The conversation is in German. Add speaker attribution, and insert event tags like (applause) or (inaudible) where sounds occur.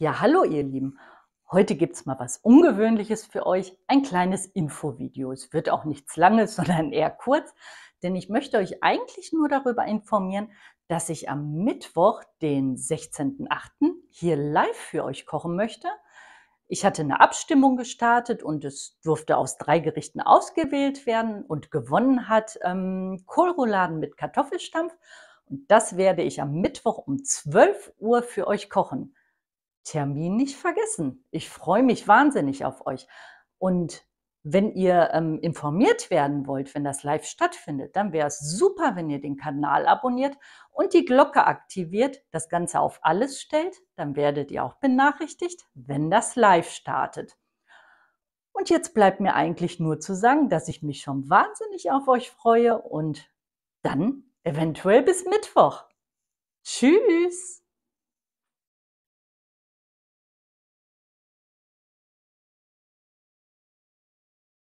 Speaker 1: Ja, hallo ihr Lieben. Heute gibt es mal was Ungewöhnliches für euch, ein kleines Infovideo. Es wird auch nichts Langes, (laughs) sondern eher kurz, denn ich möchte euch eigentlich nur darüber informieren, dass ich am Mittwoch, den 16.08., hier live für euch kochen möchte. Ich hatte eine Abstimmung gestartet und es durfte aus drei Gerichten ausgewählt werden und gewonnen hat ähm, Kohlrouladen mit Kartoffelstampf. Und das werde ich am Mittwoch um 12 Uhr für euch kochen. Termin nicht vergessen. Ich freue mich wahnsinnig auf euch. Und wenn ihr ähm, informiert werden wollt, wenn das live stattfindet, dann wäre es super, wenn ihr den Kanal abonniert und die Glocke aktiviert, das Ganze auf alles stellt. Dann werdet ihr auch benachrichtigt, wenn das live startet. Und jetzt bleibt mir eigentlich nur zu sagen, dass ich mich schon wahnsinnig auf euch freue und dann eventuell bis Mittwoch. Tschüss!